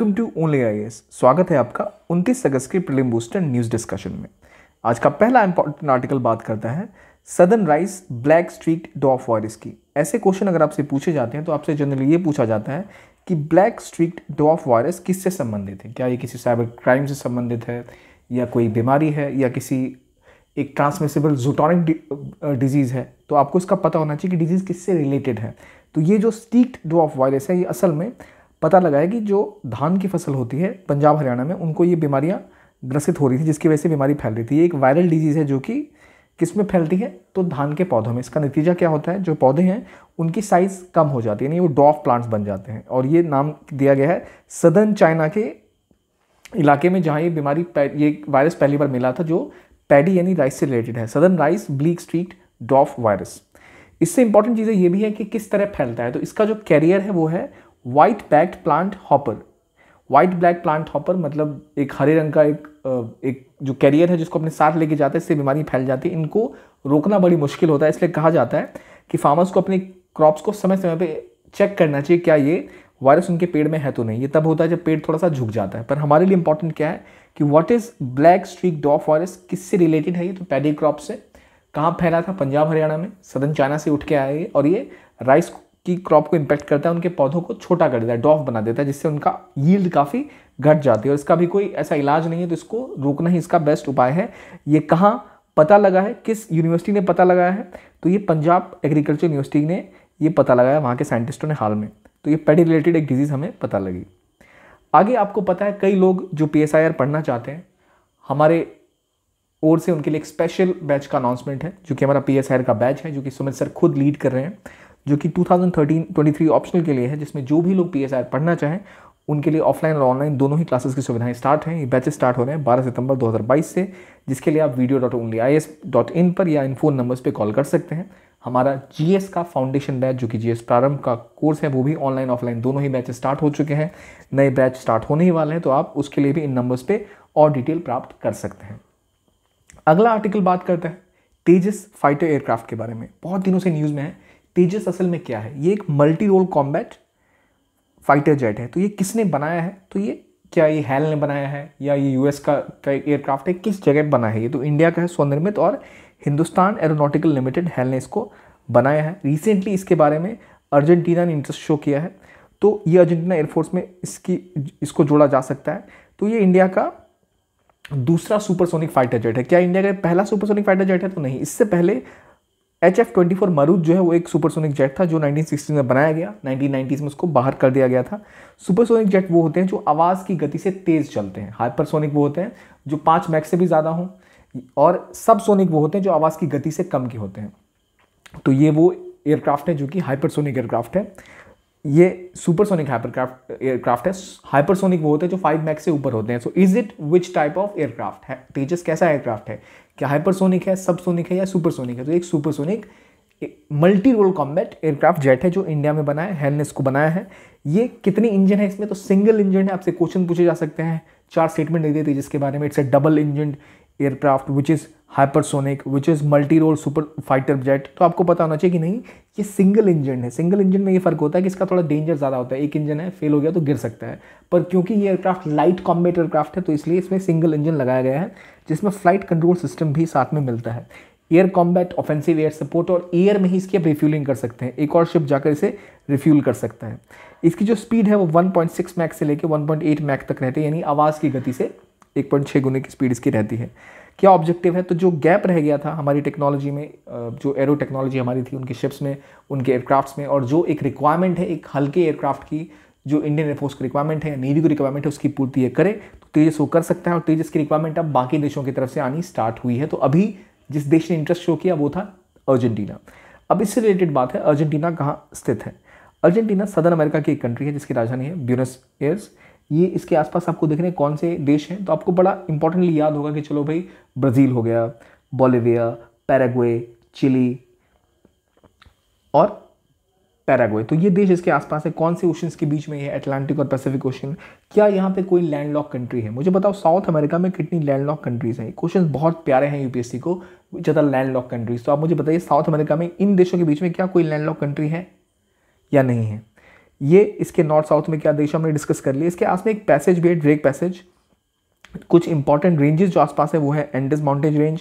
Welcome to only I स्वागत है आपका 29 अगस्त के प्रीलिम बूस्टर न्यूज़ डिस्कशन में आज का पहला इंपॉर्टेंट आर्टिकल बात करता है southern rice black streak dwarf virus की ऐसे क्वेश्चन अगर आपसे पूछे जाते हैं तो आपसे जनरली ये पूछा जाता है कि ब्लैक स्ट्रीट डॉफ वायरस किससे संबंधित है क्या ये किसी साइबर क्राइम से संबंधित है या कोई बीमारी है या किसी एक ट्रांसमिसिबल जूटॉनिक डिजीज़ है तो आपको इसका पता होना चाहिए कि डिजीज़ किससे रिलेटेड है तो ये जो स्टीक्ट डॉफ वायरस है ये असल में पता लगा है कि जो धान की फसल होती है पंजाब हरियाणा में उनको ये बीमारियाँ ग्रसित हो रही थी जिसकी वजह से बीमारी फैल रही थी ये एक वायरल डिजीज़ है जो कि किस में फैलती है तो धान के पौधों में इसका नतीजा क्या होता है जो पौधे हैं उनकी साइज़ कम हो जाती है यानी वो डॉफ प्लांट्स बन जाते हैं और ये नाम दिया गया है सदर्न चाइना के इलाके में जहाँ ये बीमारी ये वायरस पहली बार मिला था जो पैडी यानी राइस से रिलेटेड है southern rice black streak dwarf virus इससे इंपॉर्टेंट चीज़ें ये भी है कि किस तरह फैलता है तो इसका जो कैरियर है वो है white backed planthopper white black planthopper मतलब एक हरे रंग का एक एक जो कैरियर है जिसको अपने साथ लेके जाता है इससे बीमारी फैल जाती है इनको रोकना बड़ी मुश्किल होता है इसलिए कहा जाता है कि फार्मर्स को अपने क्रॉप्स को समय समय पर चेक करना चाहिए क्या ये वायरस उनके पेड़ में है तो नहीं ये तब होता है जब पेड़ थोड़ा सा झुक जाता है पर हमारे लिए इंपॉर्टेंट क्या है कि what is black streak dwarf virus किससे रिलेटेड है ये तो पैडी क्रॉप से कहाँ फैला था पंजाब हरियाणा में सदन चाइना से उठ के आया ये और ये राइस की क्रॉप को इम्पैक्ट करता है उनके पौधों को छोटा कर देता है डॉफ बना देता है जिससे उनका यील्ड काफ़ी घट जाती है और इसका भी कोई ऐसा इलाज नहीं है तो इसको रोकना ही इसका बेस्ट उपाय है ये कहाँ पता लगा है किस यूनिवर्सिटी ने पता लगाया है तो ये पंजाब एग्रीकल्चर यूनिवर्सिटी ने ये पता लगाया वहाँ के साइंटिस्टों ने हाल में तो ये पेडी रिलेटेड एक डिजीज़ हमें पता लगी आगे आपको पता है कई लोग जो पी पढ़ना चाहते हैं हमारे ओर से उनके लिए एक स्पेशल बैच का अनाउंसमेंट है जो कि हमारा पी का बैच है जो कि सुमित सर खुद लीड कर रहे हैं जो कि 2013-23 ऑप्शनल के लिए है जिसमें जो भी लोग पी पढ़ना चाहें उनके लिए ऑफलाइन और ऑनलाइन दोनों ही क्लासेस की सुविधाएं स्टार्ट हैं ये बैचेस स्टार्ट हो रहे हैं 12 सितंबर 2022 से जिसके लिए आप video dot only I S dot in पर या इन फ़ोन नंबर्स पर कॉल कर सकते हैं हमारा जीएस का फाउंडेशन बैच जो कि जीएस प्रारंभ का कोर्स है वो भी ऑनलाइन ऑफलाइन दोनों ही बैचेस स्टार्ट हो चुके हैं नए बैच स्टार्ट होने ही वाले हैं तो आप उसके लिए भी इन नंबर्स पर और डिटेल प्राप्त कर सकते हैं अगला आर्टिकल बात करते हैं तेजस फाइटर एयरक्राफ्ट के बारे में बहुत दिनों से न्यूज़ में है तेजस असल में क्या है ये एक multi role combat fighter jet है तो ये किसने बनाया है तो ये क्या ये हेल ने बनाया है या ये यूएस का एयरक्राफ्ट है किस जगह बना है ये तो इंडिया का है स्वनिर्मित और हिंदुस्तान एरोनॉटिकल लिमिटेड हेल ने इसको बनाया है रिसेंटली इसके बारे में अर्जेंटीना ने इंटरेस्ट शो किया है तो ये अर्जेंटीना एयरफोर्स में इसकी इसको जोड़ा जा सकता है तो ये इंडिया का दूसरा सुपरसोनिक फाइटर जेट है क्या इंडिया का पहला सुपरसोनिक फाइटर जेट है तो नहीं इससे पहले H F twenty four Marut जो है वो एक सुपरसोनिक जेट था जो नाइनटीन सिक्सटी में बनाया गया नाइनटीन नाइन्टीज में उसको बाहर कर दिया गया था सुपरसोनिक जेट वो होते हैं जो आवाज़ की गति से तेज़ चलते हैं हाइपरसोनिक वो होते हैं जो पाँच मैक से भी ज़्यादा हों और सब सोनिक वो होते हैं जो आवाज़ की गति से कम के होते हैं तो ये वो एयरक्राफ्ट है जो कि हाइपरसोनिक एयरक्राफ्ट है ये सुपरसोनिक हाइपरक्राफ्ट एयरक्राफ्ट है हाइपरसोनिक वो होते हैं जो फाइव मैक से ऊपर होते हैं so is it which type of aircraft है तेजस कैसा एयरक्राफ्ट है क्या हाइपरसोनिक है सबसोनिक है या सुपरसोनिक है तो एक supersonic multi role combat aircraft jet है जो इंडिया में बनाया है ने इसको बनाया है ये कितने इंजन है इसमें तो सिंगल इंजन है आपसे क्वेश्चन पूछे जा सकते हैं चार स्टेटमेंट दे देते जिसके बारे में it's a double engine aircraft which is hypersonic which is multi role super fighter jet तो आपको पता होना चाहिए कि नहीं ये सिंगल इंजन है सिंगल इंजन में ये फ़र्क होता है कि इसका थोड़ा डेंजर ज़्यादा होता है एक इंजन है फेल हो गया तो गिर सकता है पर क्योंकि ये एयरक्राफ्ट लाइट कॉम्बेट एयरक्राफ्ट है तो इसलिए इसमें सिंगल इंजन लगाया गया है जिसमें फ्लाइट कंट्रोल सिस्टम भी साथ में मिलता है air combat offensive air support और एयर में ही इसकी आप रिफ्यूलिंग कर सकते हैं एक और शिप जाकर इसे रिफ्यूल कर सकते हैं इसकी जो स्पीड है वो 1.6 मैक से लेकर 1.8 मैक तक रहती है यानी आवाज़ की गति से एक पॉइंट छः गुने की स्पीड इसकी रहती है क्या ऑब्जेक्टिव है तो जो गैप रह गया था हमारी टेक्नोलॉजी में जो एरो टेक्नोलॉजी हमारी थी उनके शिप्स में उनके एयरक्राफ्ट्स में और जो एक रिक्वायरमेंट है एक हल्के एयरक्राफ्ट की जो इंडियन एयरफोर्स की रिक्वायरमेंट है नेवी की रिक्वायरमेंट है उसकी पूर्ति ये करे तो तेजस वो कर सकता है और तेजस की रिक्वायरमेंट अब बाकी देशों की तरफ से आनी स्टार्ट हुई है तो अभी जिस देश ने इंटरेस्ट शो किया वो था अर्जेंटीना अब इससे रिलेटेड बात है अर्जेंटीना कहाँ स्थित है अर्जेंटीना सदर अमेरिका की एक कंट्री है जिसकी राजधानी है ब्यूनस एयर्स ये इसके आसपास आपको देख रहे हैं कौन से देश हैं तो आपको बड़ा इंपॉर्टेंटली याद होगा कि चलो भाई ब्राज़ील हो गया बोलिविया पैराग्वे चिली और पैराग्वे तो ये देश इसके आसपास है कौन से ओशंस के बीच में है अटलांटिक और पैसिफिक ओशन क्या यहाँ पे कोई लैंड लॉक कंट्री है मुझे बताओ साउथ अमेरिका में कितनी लैंड लॉक कंट्रीज़ हैं क्वेश्चन बहुत प्यारे हैं यूपीएससी को ज़्यादा लैंड लॉक कंट्रीज़ तो आप मुझे बताइए साउथ अमेरिका में इन देशों के बीच में क्या कोई लैंड लॉक कंट्री है या नहीं है ये इसके नॉर्थ साउथ में क्या देश हमने डिस्कस कर लिया इसके आस में एक पैसेज भी है ड्रेक पैसेज कुछ इंपॉर्टेंट रेंजेस जो आसपास है वो है एंडिस माउंटेज रेंज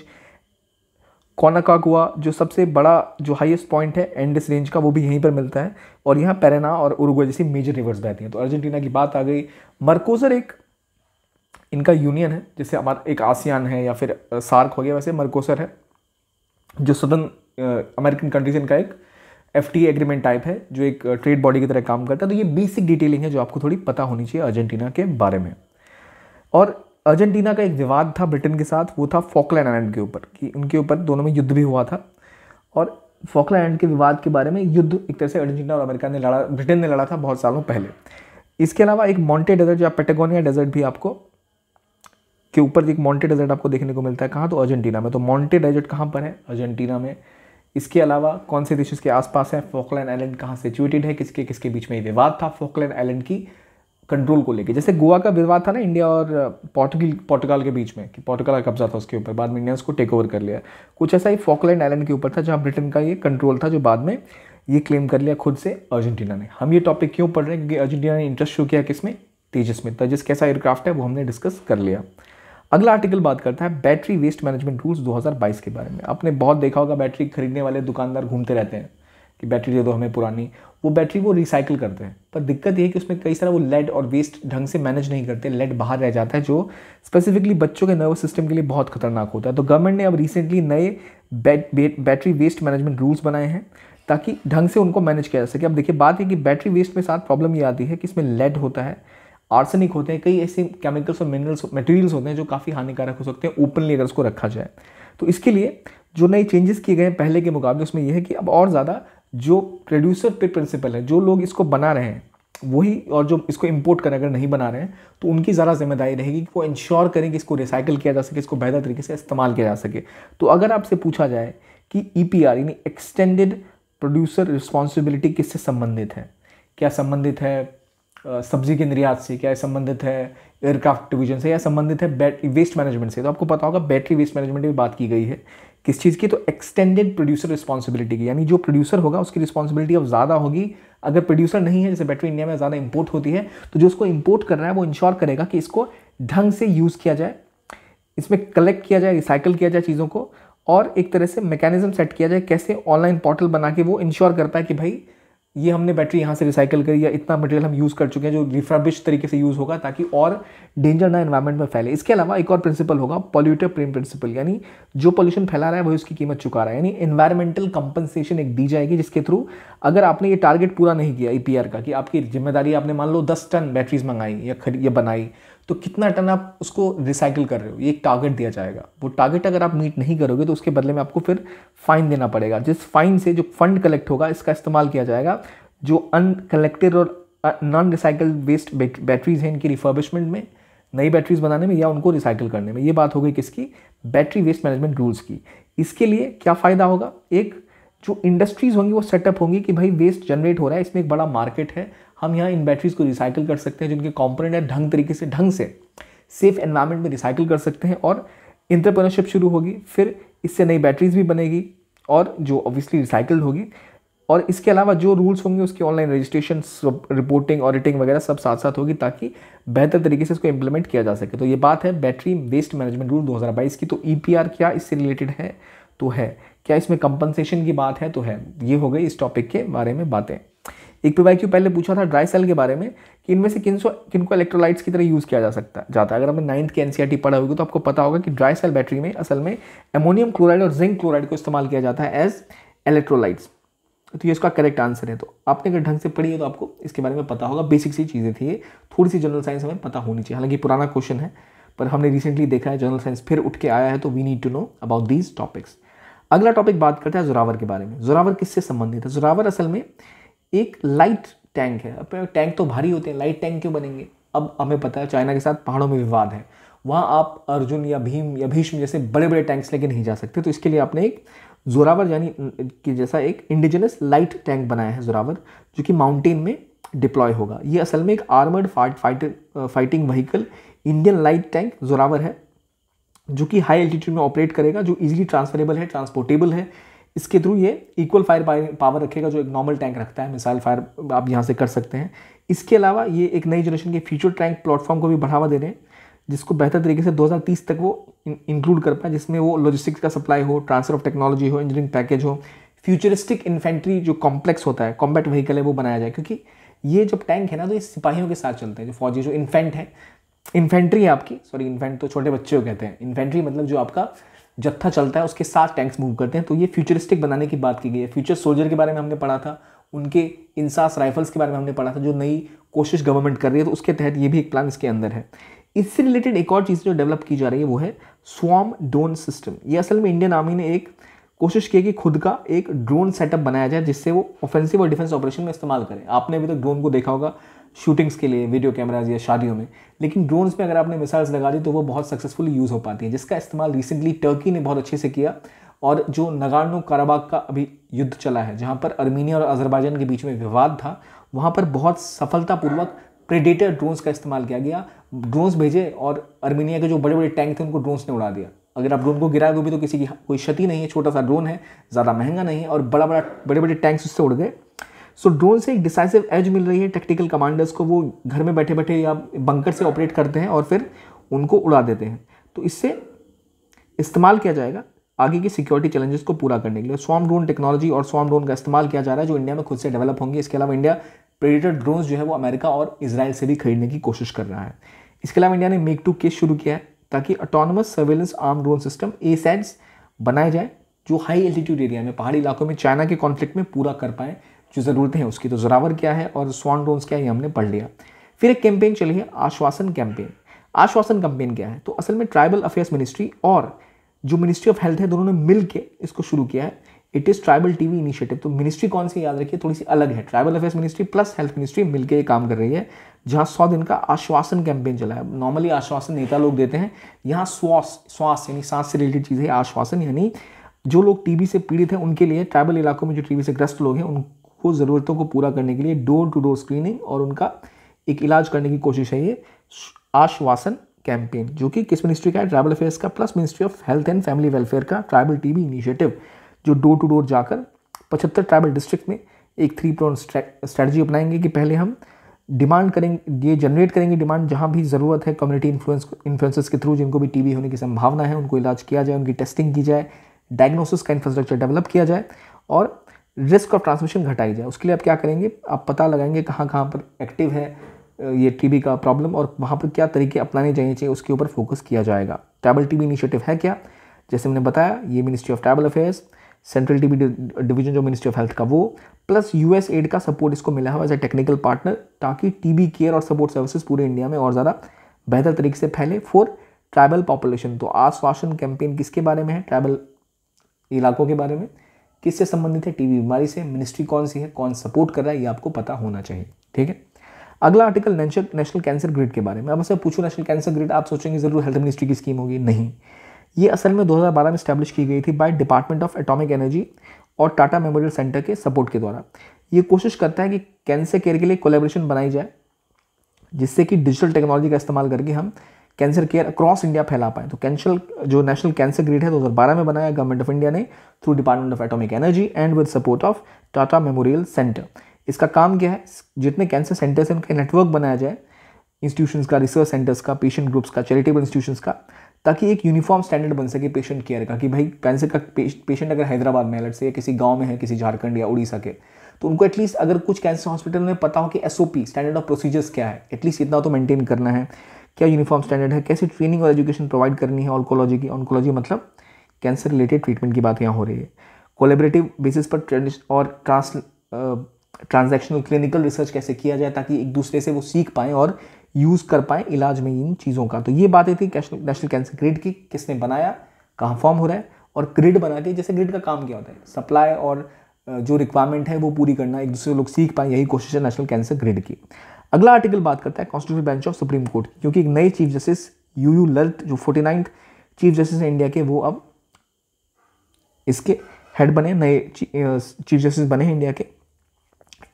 कोनाकागुआ जो सबसे बड़ा जो हाईएस्ट पॉइंट है एंडिस रेंज का वो भी यहीं पर मिलता है और यहाँ पेरेना और उरुग्वे जैसी मेजर रिवर्स बहती हैं तो अर्जेंटीना की बात आ गई मरकोजर एक इनका यूनियन है जैसे हमारा एक आसियान है या फिर सार्क हो गया वैसे मरकोसर है जो सदर्न अमेरिकन कंट्रीज इनका एक एफ एग्रीमेंट टाइप है जो एक ट्रेड uh, बॉडी की तरह काम करता है तो ये बेसिक डिटेलिंग है जो आपको थोड़ी पता होनी चाहिए अर्जेंटीना के बारे में और अर्जेंटीना का एक विवाद था ब्रिटेन के साथ वो था फोकलैंड आइलैंड के ऊपर कि उनके ऊपर दोनों में युद्ध भी हुआ था और फोकलैंड के विवाद के बारे में युद्ध एक तरह से अर्जेंटीना और अमेरिका ने लड़ा ब्रिटेन ने लड़ा था बहुत सालों पहले इसके अलावा एक मॉन्टे डेजर्ट या पेटेगोनिया डेजर्ट भी आपको के ऊपर एक मॉन्टे डेजर्ट आपको देखने को मिलता है कहाँ तो अर्जेंटीना में तो मॉन्टे डेजर्ट कहाँ पर है अर्जेंटीना में इसके अलावा कौन से देश के आसपास है फोकलैंड आइलैंड कहाँ सिचुएटेड है किसके किसके बीच में ये विवाद था फोकलैंड आइलैंड की कंट्रोल को लेके जैसे गोवा का विवाद था ना इंडिया और पोर्टुगल पोर्टुगाल के बीच में कि पोर्टुगाल का कब्जा था उसके ऊपर बाद में इंडिया उसको टेक ओवर कर लिया कुछ ऐसा ही फॉकलैंड आइलैंड के ऊपर था जहाँ ब्रिटेन का ये कंट्रोल था जो बाद में ये क्लेम कर लिया खुद से अर्जेंटीना ने हम ये टॉपिक क्यों पढ़ रहे हैं क्योंकि अर्जेंटीना ने इंटरेस्ट शो किया किसमें तेजस में तेजस कैसा एयरक्राफ्ट है वो हमने डिस्कस कर लिया अगला आर्टिकल बात करता है बैटरी वेस्ट मैनेजमेंट रूल्स 2022 के बारे में आपने बहुत देखा होगा बैटरी खरीदने वाले दुकानदार घूमते रहते हैं कि बैटरी दे दो हमें पुरानी वो बैटरी वो रिसाइकिल करते हैं पर दिक्कत ये है कि उसमें कई सारा वो लेड और वेस्ट ढंग से मैनेज नहीं करते लेड बाहर रह जाता है जो स्पेसिफिकली बच्चों के नर्वस सिस्टम के लिए बहुत खतरनाक होता है तो गवर्नमेंट ने अब रिसेंटली नए बैटरी वेस्ट मैनेजमेंट रूल्स बनाए हैं ताकि ढंग से उनको मैनेज किया जा सके अब देखिए बात है कि बैटरी वेस्ट में साथ प्रॉब्लम ये आती है कि इसमें लेड होता है आर्सेनिक होते हैं कई ऐसे केमिकल्स और मिनरल्स मटेरियल्स होते हैं जो काफ़ी हानिकारक हो सकते हैं ओपनली अगर उसको रखा जाए तो इसके लिए जो नए चेंजेस किए गए पहले के मुकाबले उसमें यह है कि अब और ज़्यादा जो प्रोड्यूसर पे प्रिंसिपल है जो लोग इसको बना रहे हैं वही और जो इसको इम्पोर्ट करें अगर नहीं बना रहे हैं तो उनकी ज़्यादा जिम्मेदारी रहेगी कि वो इंश्योर करें कि इसको रिसाइकिल किया जा सके इसको बेहतर तरीके से इस्तेमाल किया जा सके तो अगर आपसे पूछा जाए कि ई e यानी एक्सटेंडेड प्रोड्यूसर रिस्पॉन्सिबिलिटी किससे संबंधित है क्या संबंधित है सब्जी के निर्यात से क्या संबंधित है एयरक्राफ्ट डिवीजन से या संबंधित है बैटरी वेस्ट मैनेजमेंट से तो आपको पता होगा बैटरी वेस्ट मैनेजमेंट की बात की गई है किस चीज़ की तो एक्सटेंडेड प्रोड्यूसर रिस्पॉन्सिबिलिटी की यानी जो प्रोड्यूसर होगा उसकी रिस्पॉन्सिबिलिटी अब ज़्यादा होगी अगर प्रोड्यूसर नहीं है जैसे बैटरी इंडिया में ज़्यादा इंपोर्ट होती है तो जो उसको इंपोर्ट कर रहा है वो इंश्योर करेगा कि इसको ढंग से यूज़ किया जाए इसमें कलेक्ट किया जाए रिसाइकल किया जाए चीज़ों को और एक तरह से मैकेनिज्म सेट किया जाए कैसे ऑनलाइन पोर्टल बना के वो इंश्योर कर पाए कि भाई ये हमने बैटरी यहाँ से रिसाइकिल करी या इतना मटेरियल हम यूज़ कर चुके हैं जो रिफर्बिश तरीके से यूज़ होगा ताकि और डेंजर ना इन्वायरमेंट में फैले इसके अलावा एक और प्रिंसिपल होगा पॉल्यूटर प्रेम प्रिंसिपल यानी जो पोल्यूशन फैला रहा है वही उसकी कीमत चुका रहा है यानी इन्वायरमेंटल कंपनसेशन एक दी जाएगी जिसके थ्रू अगर आपने ये टारगेट पूरा नहीं किया ई e का कि आपकी जिम्मेदारी आपने मान लो दस टन बैटरीज मंगाई या खरी या बनाई तो कितना टन आप उसको रिसाइकिल कर रहे हो ये एक टारगेट दिया जाएगा वो टारगेट अगर आप मीट नहीं करोगे तो उसके बदले में आपको फिर फाइन देना पड़ेगा जिस फाइन से जो फंड कलेक्ट होगा इसका इस्तेमाल किया जाएगा जो अनकलेक्टेड और नॉन रिसाइकल वेस्ट बैटरीज हैं इनकी रिफर्बिशमेंट में नई बैटरीज बनाने में या उनको रिसाइकिल करने में ये बात हो गई किसकी बैटरी वेस्ट मैनेजमेंट रूल्स की इसके लिए क्या फ़ायदा होगा एक जो इंडस्ट्रीज़ होंगी वो सेटअप होंगी कि भाई वेस्ट जनरेट हो रहा है इसमें एक बड़ा मार्केट है हम यहाँ इन बैटरीज़ को रिसाइकिल कर सकते हैं जिनके कॉम्पोनेंट है ढंग तरीके से ढंग से सेफ एनवायरमेंट में रिसाइकिल कर सकते हैं और इंटरप्रनरशिप शुरू होगी फिर इससे नई बैटरीज भी बनेगी और जो ऑब्वियसली रिसाइकिल्ड होगी और इसके अलावा जो रूल्स होंगे उसकी ऑनलाइन रजिस्ट्रेशन रिपोर्टिंग ऑडिटिंग वगैरह सब साथ साथ होगी ताकि बेहतर तरीके से इसको इम्प्लीमेंट किया जा सके तो ये बात है बैटरी वेस्ट मैनेजमेंट रूल 2022 की तो ई e क्या इससे रिलेटेड है तो है क्या इसमें कंपनसेशन की बात है तो है ये हो गई इस टॉपिक के बारे में बातें एक पी क्यू पहले पूछा था ड्राई सेल के बारे में कि इनमें से किन सो किनको इलेक्ट्रोलाइट्स की तरह यूज़ किया जा सकता जाता है अगर हमने नाइन्थ के टी पढ़ा होगी तो आपको पता होगा कि ड्राई सेल बैटरी में असल में एमोनियम क्लोराइड और जिंक क्लोराइड को इस्तेमाल किया जाता है एज इलेक्ट्रोलाइट्स तो ये इसका करेक्ट आंसर है तो आपने अगर ढंग से पढ़ी है तो आपको इसके बारे में पता होगा बेसिक सी चीज़ें थी ये थोड़ी सी जनरल साइंस हमें पता होनी चाहिए हालांकि पुराना क्वेश्चन है पर हमने रिसेंटली देखा है जनरल साइंस फिर उठ के आया है तो we need to know about these topics अगला टॉपिक बात करते हैं जोरावर के बारे में जोरावर किससे संबंधित है जोरावर असल में एक लाइट टैंक है अपने टैंक तो भारी होते हैं लाइट टैंक क्यों बनेंगे अब हमें पता है चाइना के साथ पहाड़ों में विवाद है वहाँ आप अर्जुन या भीम या भीष्म जैसे बड़े बड़े टैंक्स लेके नहीं जा सकते तो इसके लिए आपने एक जोरावर यानी कि जैसा एक इंडिजिनस लाइट टैंक बनाया है जोरावर जो कि माउंटेन में डिप्लॉय होगा ये असल में एक armoured fight fighter fighting vehicle Indian light tank Zorawar है जो कि हाई एल्टीट्यूड में ऑपरेट करेगा जो इजीली ट्रांसफरेबल है ट्रांसपोर्टेबल है इसके थ्रू ये इक्वल फायर पावर रखेगा जो एक नॉर्मल टैंक रखता है मिसाइल फायर आप यहाँ से कर सकते हैं इसके अलावा ये एक नई जनरेशन के फ्यूचर टैंक प्लेटफॉर्म को भी बढ़ावा दे रहे हैं जिसको बेहतर तरीके से 2030 तक वो इंक्लूड कर पाए जिसमें वो लॉजिस्टिक्स का सप्लाई हो ट्रांसफर ऑफ टेक्नोलॉजी हो इंजीनियरिंग पैकेज हो फ्यूचरिस्टिक इन्फेंट्री जो कॉम्प्लेक्स होता है कॉम्बैट व्हीकल है वो बनाया जाए क्योंकि ये जब टैंक है ना तो ये सिपाहियों के साथ चलते हैं जो फौजी जो इन्फेंट है इन्फेंट्री है आपकी सॉरी इन्फेंट तो छोटे बच्चे को कहते हैं इन्फेंट्री मतलब जो आपका जत्था चलता है उसके साथ टैंक्स मूव करते हैं तो ये फ्यूचरिस्टिक बनाने की बात की गई है फ्यूचर सोल्जर के बारे में हमने पढ़ा था उनके इंसास राइफल्स के बारे में हमने पढ़ा था जो नई कोशिश गवर्नमेंट कर रही है तो उसके तहत ये भी एक प्लान इसके अंदर है इससे रिलेटेड एक और चीज़ जो डेवलप की जा रही है वो है स्वाम ड्रोन सिस्टम ये असल में इंडियन आर्मी ने एक कोशिश की कि खुद का एक ड्रोन सेटअप बनाया जाए जिससे वो ऑफेंसिव और डिफेंस ऑपरेशन में इस्तेमाल करें आपने अभी तक तो ड्रोन को देखा होगा शूटिंग्स के लिए वीडियो कैमराज या शादियों में लेकिन ड्रोन्स में अगर आपने मिसाइल्स लगा दी तो वो बहुत सक्सेसफुली यूज़ हो पाती हैं जिसका इस्तेमाल रिसेंटली टर्की ने बहुत अच्छे से किया और जो नगार्नो काराबाग का अभी युद्ध चला है जहाँ पर अर्मीनिया और अजरबैजान के बीच में विवाद था वहाँ पर बहुत सफलतापूर्वक प्रेडेटर ड्रोन्स का इस्तेमाल किया गया ड्रोन्स भेजे और अर्मीनिया के जो बड़े बड़े टैंक थे उनको ड्रोन्स ने उड़ा दिया अगर आप ड्रोन को गिराए भी तो किसी की कोई क्षति नहीं है छोटा सा ड्रोन है ज़्यादा महंगा नहीं है और बड़ा बड़ा बड़े बड़े टैंक्स उससे उड़ गए सो ड्रोन से एक डिसाइसिव एज मिल रही है टेक्टिकल कमांडर्स को वो घर में बैठे बैठे या बंकर से ऑपरेट करते हैं और फिर उनको उड़ा देते हैं तो इससे इस्तेमाल किया जाएगा आगे की सिक्योरिटी चैलेंजेस को पूरा करने के लिए स्वाम ड्रोन टेक्नोलॉजी और स्वाम ड्रोन का इस्तेमाल किया जा रहा है जो इंडिया में खुद से डेवलप होंगे इसके अलावा इंडिया प्रेडिटर ड्रोन्स जो है वो अमेरिका और इसराइल से भी खरीदने की कोशिश कर रहा है इसके अलावा इंडिया ने मेक टू केस शुरू किया है ताकि autonomous surveillance arm drone system ए बनाए जाए जो हाई एल्टीट्यूड एरिया में पहाड़ी इलाकों में चाइना के कॉन्फ्लिक्ट में पूरा कर पाए जो ज़रूरतें हैं उसकी तो जरावर क्या है और स्वान डोन्स क्या है हमने पढ़ लिया फिर एक कैंपेन चली है आश्वासन कैंपेन आश्वासन कैंपेन क्या है तो असल में ट्राइबल अफेयर्स मिनिस्ट्री और जो मिनिस्ट्री ऑफ हेल्थ है दोनों ने मिल इसको शुरू किया है it is tribal T V initiative तो मिनिस्ट्री कौन सी याद रखिए थोड़ी सी अलग है tribal affairs ministry plus health ministry मिल ये काम कर रही है जहाँ सौ दिन का आश्वासन कैंपेन चला है नॉर्मली आश्वासन नेता लोग देते हैं यहाँ स्वास श्वास यानी सांस से रिलेटेड चीज़ है आश्वासन यानी जो लोग टीबी से पीड़ित हैं उनके लिए ट्राइबल इलाकों में जो टीबी से ग्रस्त लोग हैं उन को ज़रूरतों को पूरा करने के लिए डोर टू डोर स्क्रीनिंग और उनका एक इलाज करने की कोशिश है ये आश्वासन कैंपेन जो कि किस मिनिस्ट्री का है ट्राइबल अफेयर्स का plus ministry of health and family welfare का ट्राइबल टीबी इनिशिएटिव जो डोर टू डोर जाकर पचहत्तर ट्राइबल डिस्ट्रिक्ट में एक थ्री प्रोन स्ट्रैटेजी अपनाएंगे कि पहले हम डिमांड करेंगे ये जनरेट करेंगे डिमांड जहाँ भी ज़रूरत है कम्युनिटी इन्फ्लुएंस इन्फ्लुएंसेस के थ्रू जिनको भी टीबी होने की संभावना है उनको इलाज किया जाए उनकी टेस्टिंग की जाए डायग्नोसिस का इंफ्रास्ट्रक्चर डेवलप किया जाए और रिस्क ऑफ ट्रांसमिशन घटाई जाए उसके लिए आप क्या करेंगे आप पता लगाएंगे कहाँ कहाँ पर एक्टिव है ये टीबी का प्रॉब्लम और वहाँ पर क्या तरीके अपनाने चाहिए चाहिए उसके ऊपर फोकस किया जाएगा ट्राइबल टीबी इनिशिएटिव है क्या जैसे मैंने बताया ये ministry of tribal affairs central TB division जो मिनिस्ट्री ऑफ हेल्थ का वो प्लस यूएस एड का सपोर्ट इसको मिला हुआ एज ए टेक्निकल पार्टनर ताकि टीबी केयर और सपोर्ट सर्विसेज पूरे इंडिया में और ज़्यादा बेहतर तरीके से फैले फॉर ट्राइबल पॉपुलेशन तो आश्वासन कैंपेन किसके बारे में है ट्राइबल इलाकों के बारे में किससे संबंधित है टीबी बीमारी से मिनिस्ट्री कौन सी है कौन सपोर्ट कर रहा है ये आपको पता होना चाहिए ठीक है अगला आर्टिकल नेशनल कैंसर ग्रिड के बारे में अब आपसे पूछूं नेशनल कैंसर ग्रिड आप सोचेंगे ज़रूर हेल्थ मिनिस्ट्री की स्कीम होगी नहीं ये असल में 2012 में स्टैब्लिश की गई थी by department of atomic energy और टाटा मेमोरियल सेंटर के सपोर्ट के द्वारा ये कोशिश करता है कि कैंसर केयर के लिए कोलेब्रेशन बनाई जाए जिससे कि डिजिटल टेक्नोलॉजी का इस्तेमाल करके हम कैंसर केयर अक्रॉस इंडिया फैला पाए तो कैंसल जो नेशनल कैंसर ग्रिड है 2012 में बनाया गवर्नमेंट ऑफ इंडिया ने through department of atomic energy and with support of Tata memorial centre इसका काम क्या है जितने कैंसर सेंटर्स हैं उनका नेटवर्क बनाया जाए इंस्टीट्यूशन का रिसर्च सेंटर्स का पेशेंट ग्रुप्स का चैरिटेबल इंस्टीट्यूशन का ताकि एक यूनिफॉर्म स्टैंडर्ड बन सके पेशेंट केयर का कि भाई कैंसर का पेशेंट अगर हैदराबाद में अलर्ट से या किसी गांव में है किसी झारखंड या उड़ीसा के तो उनको एटलीस्ट अगर कुछ कैंसर हॉस्पिटल में पता हो कि एस स्टैंडर्ड ऑफ प्रोसीजर्स क्या है एटलीस्ट इतना तो मेंटेन करना है क्या यूनिफॉर्म स्टैंडर्ड है कैसे ट्रेनिंग और एजुकेशन प्रोवाइड करनी है ऑनकोलॉजी की ऑनकोलॉजी मतलब कैंसर रिलेटेड ट्रीटमेंट की बात यहाँ हो रही है कोलेबरेटिव बेसिस पर और ट्रांस ट्रांजेक्शनल क्लिनिकल रिसर्च कैसे किया जाए ताकि एक दूसरे से वो सीख पाएँ और यूज़ कर पाएँ इलाज में इन चीज़ों का तो ये बातें थी नेशनल कैंसर ग्रिड की किसने बनाया कहाँ फॉर्म हो रहा है और ग्रिड बना के जैसे ग्रिड का काम क्या होता है सप्लाई और जो रिक्वायरमेंट है वो पूरी करना एक दूसरे लोग सीख पाएँ यही कोशिश है नेशनल कैंसर ग्रिड की अगला आर्टिकल बात करता है constitution bench of supreme court क्योंकि एक नए chief justice U U Lalit जो फोर्टी नाइन्थ चीफ जस्टिस हैं इंडिया के वो अब इसके हेड बने नए चीफ जस्टिस बने हैं इंडिया के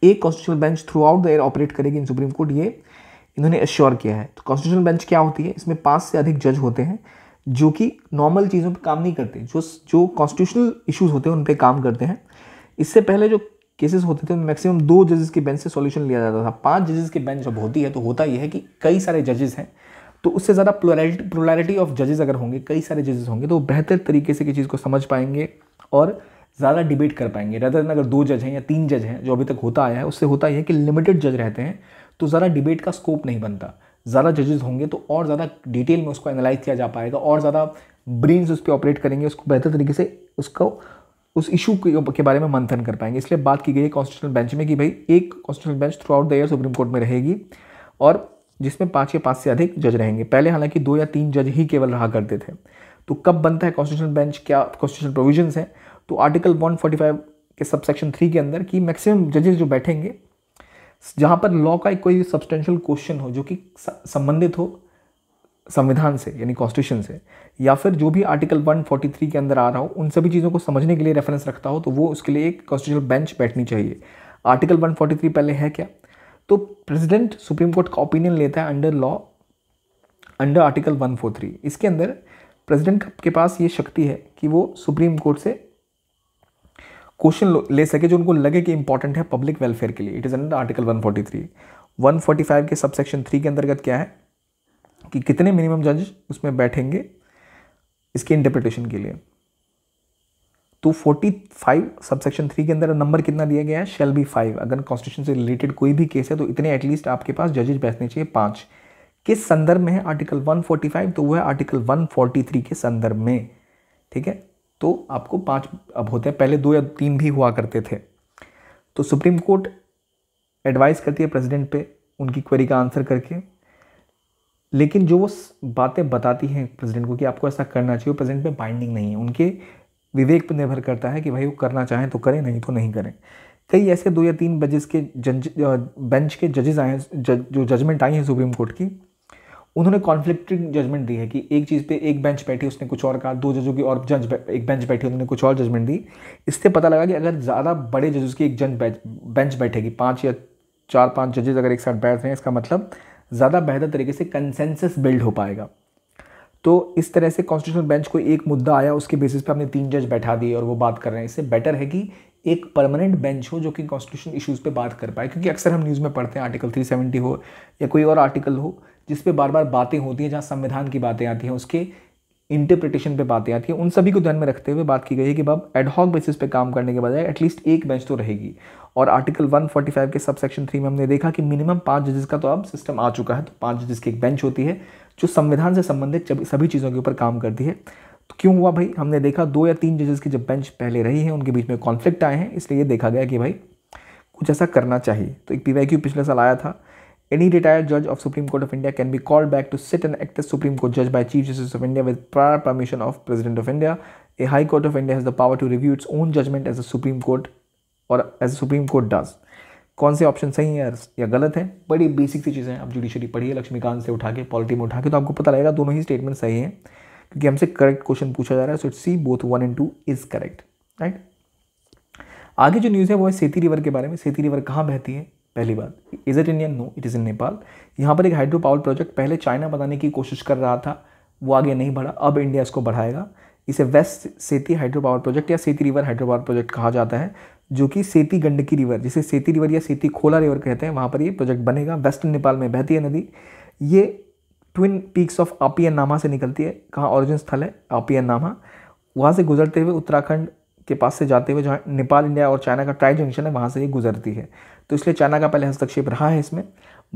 एक constitution bench throughout the air operate करेगी इन सुप्रीम कोर्ट ये इन्होंने एश्योर किया है तो कॉन्स्टिट्यूशन बेंच क्या होती है इसमें पाँच से अधिक जज होते हैं जो कि नॉर्मल चीज़ों पर काम नहीं करते जो जो कॉन्स्टिट्यूशनल इशूज होते हैं उन पर काम करते हैं इससे पहले जो केसेस होते थे मैक्सिमम दो जजेस के बेंच से सॉल्यूशन लिया जाता था पांच जजेस के बेंच जब होती है तो होता यह है कि कई सारे जजेस हैं तो उससे ज़्यादा प्लोरिटी प्लोरिटी ऑफ जजेस अगर होंगे कई सारे जजेस होंगे तो वो बेहतर तरीके से किसी चीज़ को समझ पाएंगे और ज़्यादा डिबेट कर पाएंगे रदर अगर दो जज हैं या तीन जज हैं जो अभी तक होता आया है उससे होता यह है कि लिमिटेड जज रहते हैं तो ज़्यादा डिबेट का स्कोप नहीं बनता ज़्यादा जजेस होंगे तो और ज़्यादा डिटेल में उसको एनालाइज किया जा पाएगा और ज़्यादा ब्रेन्स उस पर ऑपरेट करेंगे उसको बेहतर तरीके से उसको उस इशू के बारे में मंथन कर पाएंगे इसलिए बात की गई है कॉन्स्टिट्यूशन बेंच में कि भाई एक constitution bench throughout the year supreme court में रहेगी और जिसमें पाँच या पाँच से अधिक जज रहेंगे पहले हालांकि दो या तीन जज ही केवल रहा करते थे तो कब बनता है कॉन्स्टिट्यूशन बेंच क्या कॉन्स्टिट्यूशन प्रोविजन हैं तो आर्टिकल वन के सबसेक्शन थ्री के अंदर कि मैक्सिमम जजेस जो बैठेंगे जहाँ पर लॉ का एक कोई सब्सटेंशियल क्वेश्चन हो जो कि संबंधित हो संविधान से यानी कॉन्स्टिट्यूशन से या फिर जो भी आर्टिकल 143 के अंदर आ रहा हो उन सभी चीज़ों को समझने के लिए रेफरेंस रखता हो तो वो उसके लिए एक कॉन्स्टिट्यूशनल बेंच बैठनी चाहिए आर्टिकल 143 पहले है क्या तो प्रेसिडेंट सुप्रीम कोर्ट का ओपिनियन लेता है अंडर लॉ अंडर आर्टिकल 143 इसके अंदर प्रेसिडेंट के पास ये शक्ति है कि वो सुप्रीम कोर्ट से क्वेश्चन ले सके जो उनको लगे कि इंपॉर्टेंट है पब्लिक वेलफेयर के लिए इट इज़ अंडर आर्टिकल 143 145 के सबसेक्शन थ्री के अंतर्गत क्या है कि कितने मिनिमम जज उसमें बैठेंगे इसके इंटरप्रिटेशन के लिए तो 45 सबसेक्शन थ्री के अंदर नंबर कितना दिया गया है शेल बी फाइव अगर कॉन्स्टिट्यूशन से रिलेटेड कोई भी केस है तो इतने एटलीस्ट आपके पास जजेज बैठने चाहिए पाँच किस संदर्भ में है आर्टिकल 145 तो वह है आर्टिकल 143 के संदर्भ में ठीक है तो आपको पांच अब होते हैं पहले दो या तीन भी हुआ करते थे तो सुप्रीम कोर्ट एडवाइस करती है प्रेसिडेंट पे उनकी क्वेरी का आंसर करके लेकिन जो वो बातें बताती हैं प्रेसिडेंट को कि आपको ऐसा करना चाहिए प्रेसिडेंट में बाइंडिंग नहीं है उनके विवेक पर निर्भर करता है कि भाई वो करना चाहें तो करें नहीं तो नहीं करें कई तो ऐसे दो या तीन बजेस के जज बेंच के जजेस आए हैं जो जजमेंट आई हैं सुप्रीम कोर्ट की उन्होंने कॉन्फ्लिक्टिंग जजमेंट दी है कि एक चीज़ पे एक बेंच बैठी उसने कुछ और कहा दो जजों की और जज एक बेंच बैठी उन्होंने कुछ और जजमेंट दी इससे पता लगा कि अगर ज़्यादा बड़े जजों की एक जज बेंच बैठेगी पाँच या चार पाँच जजेस अगर एक साथ बैठ रहे हैं इसका मतलब ज़्यादा बेहतर तरीके से कंसेंसस बिल्ड हो पाएगा तो इस तरह से कॉन्स्टिट्यूशनल बेंच को एक मुद्दा आया उसके बेसिस पे आपने तीन जज बैठा दिए और वो बात कर रहे हैं इससे बेटर है कि एक परमानेंट बेंच हो जो कि कॉन्स्टिट्यूशन इश्यूज़ पे बात कर पाए क्योंकि अक्सर हम न्यूज़ में पढ़ते हैं आर्टिकल 370 हो या कोई और आर्टिकल हो जिस पे बार बार बातें होती हैं जहाँ संविधान की बातें आती हैं उसके इंटरप्रिटेशन पे बातें आती हैं उन सभी को ध्यान में रखते हुए बात की गई है कि अब एडहॉक बेसिस पे काम करने के बजाय एटलीस्ट एक बेंच तो रहेगी और आर्टिकल 145 के सब सेक्शन थ्री में हमने देखा कि मिनिमम पाँच जजेस का तो अब सिस्टम आ चुका है तो पाँच जजेस की एक बेंच होती है जो संविधान से संबंधित सभी चीज़ों के ऊपर काम करती है तो क्यों हुआ भाई हमने देखा दो या तीन जजेस की जब बेंच पहले रही है उनके बीच में कॉन्फ्लिक्ट आए हैं इसलिए ये देखा गया कि भाई कुछ ऐसा करना चाहिए तो एक पी पिछले साल आया था Any retired judge of Supreme Court of India can be called back to sit and act as Supreme Court judge by Chief Justice of India with prior permission of President of India. A High Court of India has the power to review its own judgment as the Supreme Court और as supreme court does कौन से option सही है या गलत है बड़ी basic सी चीज़ें आप जुडिशरी पढ़िए लक्ष्मीकांत से उठा के पॉलिटी में उठा के तो आपको पता लगेगा दोनों ही स्टेटमेंट सही हैं क्योंकि हमसे करेक्ट क्वेश्चन पूछा जा रहा है so it see both one and two is correct right आगे जो न्यूज़ है वो है सेती रिवर के बारे में सेती रिवर कहाँ बहती है पहली बात is it Indian no it is in Nepal यहाँ पर एक हाइड्रो पावर प्रोजेक्ट पहले चाइना बनाने की कोशिश कर रहा था वो आगे नहीं बढ़ा अब इंडिया इसको बढ़ाएगा इसे वेस्ट सेती हाइड्रो पावर प्रोजेक्ट या सेती रिवर हाइड्रो पावर प्रोजेक्ट कहा जाता है जो कि सेती गंडकी रिवर जिसे सेती रिवर या सेती खोला रिवर कहते हैं वहाँ पर ये प्रोजेक्ट बनेगा वेस्टर्न नेपाल में बहती है नदी ये ट्विन पीक्स ऑफ आपियन नामा से निकलती है कहाँ ऑरिजिन स्थल है आपियन नामा वहाँ से गुजरते हुए उत्तराखंड के पास से जाते हुए जहाँ नेपाल इंडिया और चाइना का ट्राई जंक्शन है वहाँ से ये गुजरती है तो इसलिए चाइना का पहले हस्तक्षेप रहा है इसमें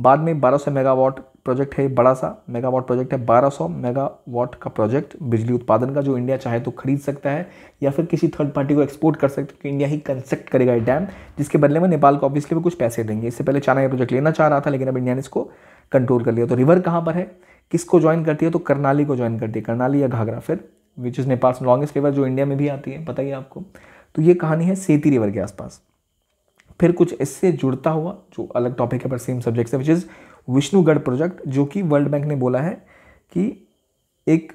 बाद में 1200 मेगावाट प्रोजेक्ट है बड़ा सा मेगावाट प्रोजेक्ट है 1200 मेगावाट का प्रोजेक्ट बिजली उत्पादन का जो इंडिया चाहे तो खरीद सकता है या फिर किसी थर्ड पार्टी को एक्सपोर्ट कर सकते कि इंडिया ही कंस्ट्रक्ट करेगा ये डैम जिसके बदले में नेपाल को ऑब्वियसली वो कुछ पैसे देंगे इससे पहले चाइना ये प्रोजेक्ट लेना चाह रहा था लेकिन अब इंडिया ने इसको कंट्रोल कर लिया तो रिवर कहाँ पर है किसको ज्वाइन करती है तो करनाली को ज्वाइन करती है करनाली या घाघरा फिर which is Nepal longest river जो इंडिया में भी आती है पता ही आपको तो ये कहानी है सेती रिवर के आसपास फिर कुछ इससे जुड़ता हुआ जो अलग टॉपिक है पर सेम सब्जेक्ट से विच इज़ विष्णुगढ़ प्रोजेक्ट जो कि वर्ल्ड बैंक ने बोला है कि एक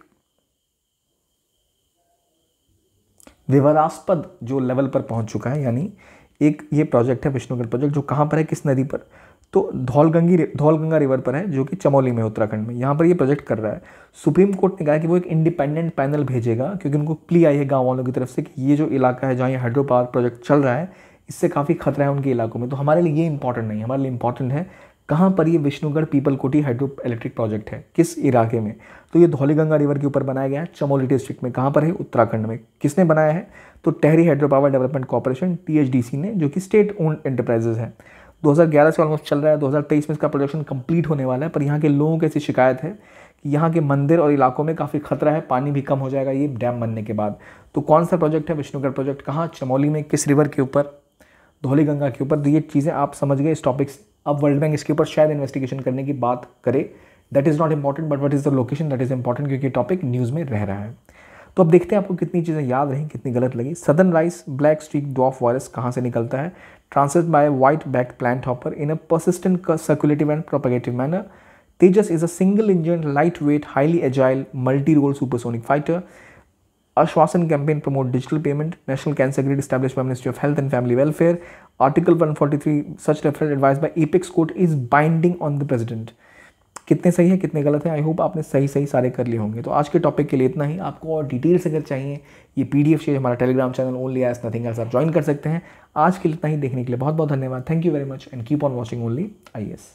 विवादास्पद जो लेवल पर पहुंच चुका है यानी एक ये प्रोजेक्ट है विष्णुगढ़ प्रोजेक्ट जो कहां पर है किस नदी पर तो धौलगंगी धौलगंगा रिवर पर है जो कि चमोली में उत्तराखंड में यहाँ पर ये प्रोजेक्ट कर रहा है सुप्रीम कोर्ट ने कहा कि वो एक इंडिपेंडेंट पैनल भेजेगा क्योंकि उनको प्ली आई है गाँव वालों की तरफ से कि ये जो इलाका है जहाँ ये हाइड्रो पावर प्रोजेक्ट चल रहा है इससे काफ़ी खतरा है उनके इलाकों में तो हमारे लिए ये इंपॉर्टेंट नहीं है हमारे लिए इंपॉर्टेंट है कहाँ पर ये Vishnugad Pipalkoti hydro electric project है किस इलाके में तो ये धौलीगंगा रिवर के ऊपर बनाया गया है चमोली डिस्ट्रिक्ट में कहाँ पर है उत्तराखंड में किसने बनाया है तो Tehri hydro power development corporation T ने जो कि स्टेट ओन्ड एंटरप्राइजेज है 2011 से ऑलमोस्ट चल रहा है 2023 में इसका प्रोडक्शन कंप्लीट होने वाला है पर यहाँ के लोगों की ऐसी शिकायत है कि यहाँ के मंदिर और इलाकों में काफ़ी खतरा है पानी भी कम हो जाएगा ये डैम बनने के बाद तो कौन सा प्रोजेक्ट है विष्णुगढ़ प्रोजेक्ट कहाँ चमोली में किस रिवर के ऊपर धौली गंगा के ऊपर तो ये चीज़ें आप समझ गए इस टॉपिक अब वर्ल्ड बैंक इसके ऊपर शायद इन्वेस्टिगेशन करने की बात करे that is not important but what is the location that is important क्योंकि टॉपिक न्यूज़ में रह रहा है तो अब देखते हैं आपको कितनी चीज़ें याद रहीं कितनी गलत लगी southern rice black streak dwarf virus कहाँ से निकलता है translate by white back plant hopper in a persistent circulative and propagative manner is a single engine light weight highly agile multi role supersonic fighter आश्वासन campaign promote digital payment national cancer grid establish by ministry of health and family welfare article 143 such refer advice by apex court is binding on the president कितने सही है कितने गलत हैं I hope आपने सही सही सारे कर लिए होंगे तो आज के टॉपिक के लिए इतना ही आपको और डिटेल्स अगर चाहिए ये पी डी एफ चाहिए हमारा telegram channel only S nothing S आप ज्वाइन कर सकते हैं आज के लिए इतना ही देखने के लिए बहुत बहुत धन्यवाद thank you very much and keep on watching only I S